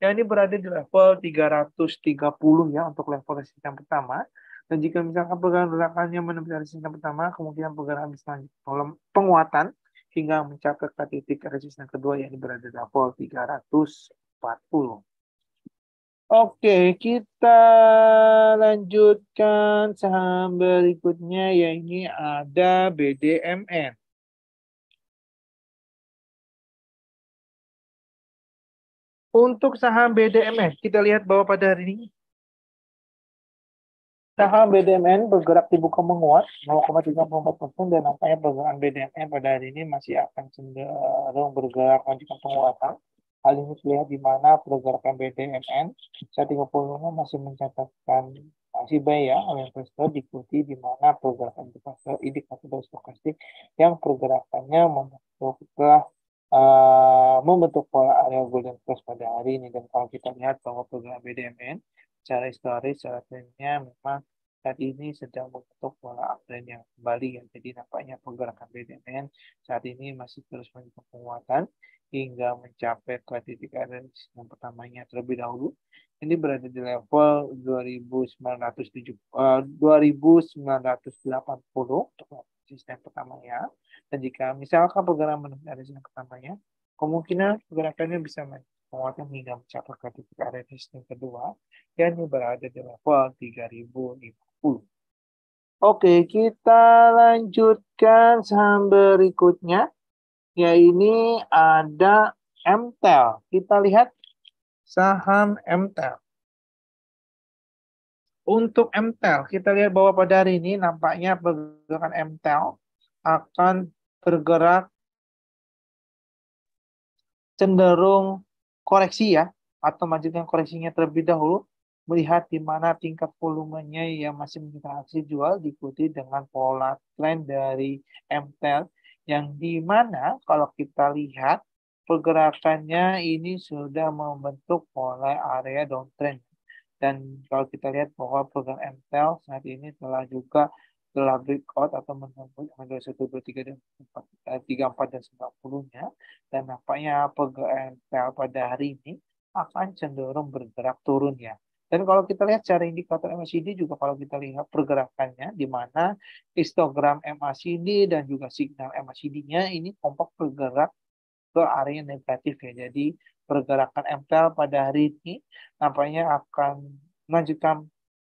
Yang ini berada di level 330 ya untuk level resisten pertama dan jika misalkan pegangan belakangnya menembus resisten pertama, kemungkinan pegangan bisa lanjut penguatan hingga mencapai ke titik resisten kedua yang berada di level 340. Oke, kita lanjutkan saham berikutnya ya ini ada BDMN. Untuk saham BDMN, kita lihat bahwa pada hari ini Saham BDMN bergerak dibuka menguat 0,34 persen dan nampaknya pergerakan BDMN pada hari ini masih akan cenderung bergerak lanjutkan penguatan. Hal ini terlihat di mana pergerakan BDMN saat 30 masih mencatatkan masih bayar oleh investor diikuti di mana pergerakan indikator indikator stokastik yang pergerakannya membentuk telah uh, membentuk pola area golden cross pada hari ini dan kalau kita lihat bahwa pergerakan BDMN secara historis, secara trennya memang saat ini sedang membentuk pola uptrend yang kembali ya. Jadi nampaknya pergerakan BDN saat ini masih terus menunjukkan penguatan hingga mencapai ke titik yang pertamanya terlebih dahulu. Ini berada di level 2970 uh, 2980 untuk sistem pertamanya. Dan jika misalkan pergerakan menuju range yang pertamanya, kemungkinan pergerakannya bisa naik penguatan hingga mencapai ketika resisten kedua yang berada di level 3050. Oke, kita lanjutkan saham berikutnya. Ya, ini ada MTEL. Kita lihat saham MTEL. Untuk MTEL, kita lihat bahwa pada hari ini nampaknya pergerakan MTEL akan bergerak cenderung koreksi ya atau majukan koreksinya terlebih dahulu melihat di mana tingkat volumenya yang masih mengindikasi jual diikuti dengan pola trend dari MTEL yang di mana kalau kita lihat pergerakannya ini sudah membentuk pola area downtrend dan kalau kita lihat bahwa program MTEL saat ini telah juga telah breakout atau menembus angka 1, 2, 3, dan 4, 34 eh, dan 90-nya, dan nampaknya pergerakan PL pada hari ini akan cenderung bergerak turun ya. Dan kalau kita lihat secara indikator MACD juga kalau kita lihat pergerakannya di mana histogram MACD dan juga signal MACD-nya ini kompak bergerak ke area negatif ya. Jadi pergerakan MPL pada hari ini nampaknya akan melanjutkan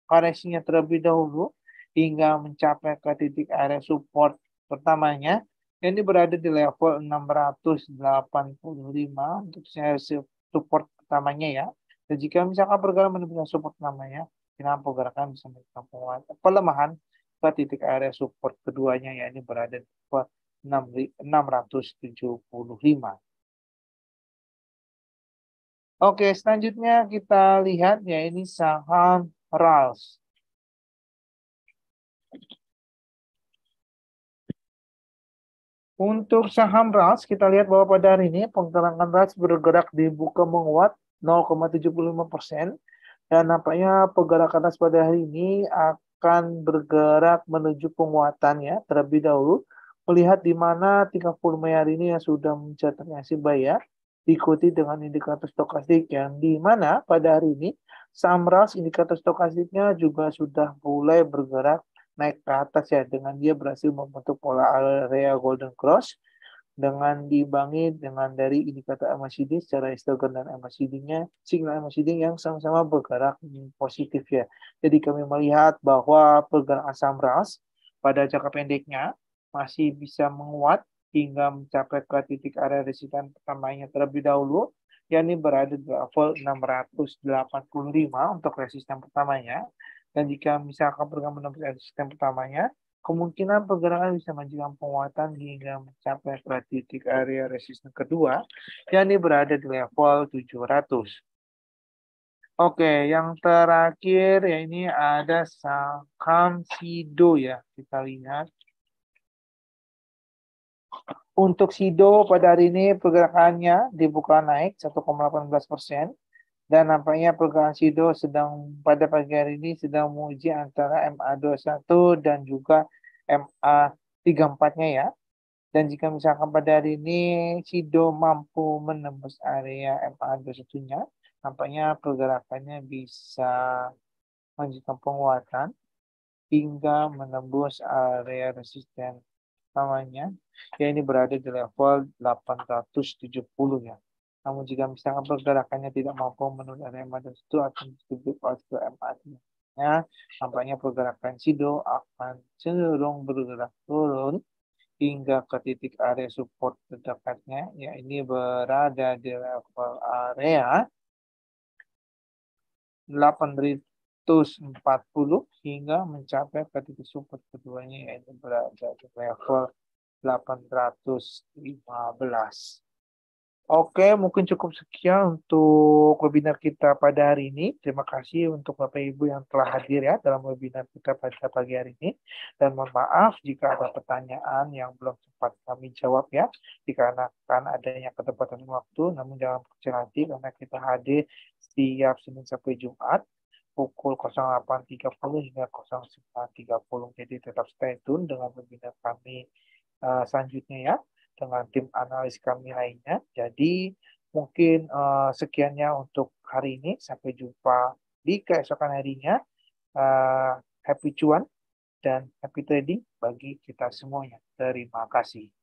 koreksinya terlebih dahulu hingga mencapai ke titik area support pertamanya ini berada di level 685 untuk support pertamanya ya. Dan jika misalkan pergerakan menemukan support namanya, kenapa pergerakan bisa menemukan pelemahan ke titik area support keduanya ya ini berada di level 675. Oke, selanjutnya kita lihat ya ini saham RALS. Untuk saham RAS, kita lihat bahwa pada hari ini penggerakan RAS bergerak dibuka menguat 0,75 persen. Dan nampaknya pergerakan RAS pada hari ini akan bergerak menuju penguatan ya terlebih dahulu. Melihat di mana 30 Mei hari ini yang sudah mencatatkan si bayar diikuti dengan indikator stokastik yang di mana pada hari ini saham RAS indikator stokastiknya juga sudah mulai bergerak naik ke atas ya dengan dia berhasil membentuk pola area golden cross dengan dibangi dengan dari indikator MACD secara histogram dan MACD-nya, signal MACD yang sama-sama bergerak positif ya. Jadi kami melihat bahwa pergerakan saham ras pada jangka pendeknya masih bisa menguat hingga mencapai ke titik area resisten pertamanya terlebih dahulu, yakni berada di level 685 untuk resisten pertamanya. Dan jika misalkan program menempatkan sistem pertamanya, kemungkinan pergerakan bisa menunjukkan penguatan hingga mencapai flat titik area resisten kedua, ini berada di level 700. Oke, yang terakhir ya ini ada saham Sido ya. Kita lihat. Untuk Sido pada hari ini pergerakannya dibuka naik 1,18 persen dan nampaknya program SIDO sedang pada pagi hari ini sedang menguji antara MA21 dan juga MA34-nya ya. Dan jika misalkan pada hari ini SIDO mampu menembus area MA21-nya, nampaknya pergerakannya bisa melanjutkan penguatan hingga menembus area resisten namanya ya ini berada di level 870 ya namun jika misalnya pergerakannya tidak mampu menurut RMA dan situ akan disebut oleh sido nampaknya pergerakan sido akan cenderung bergerak turun hingga ke titik area support terdekatnya, ya ini berada di level area 840 hingga mencapai ke titik support keduanya, yaitu berada di level 815. Oke, mungkin cukup sekian untuk webinar kita pada hari ini. Terima kasih untuk Bapak Ibu yang telah hadir ya dalam webinar kita pada pagi hari ini. Dan mohon maaf jika ada pertanyaan yang belum sempat kami jawab ya, dikarenakan adanya ketepatan waktu. Namun jangan kecil hati karena kita hadir setiap Senin sampai Jumat pukul 08.30 hingga 09.30. Jadi tetap stay tune dengan webinar kami uh, selanjutnya ya dengan tim analis kami lainnya. Jadi mungkin uh, sekiannya untuk hari ini. Sampai jumpa di keesokan harinya. Uh, happy cuan dan happy trading bagi kita semuanya. Terima kasih.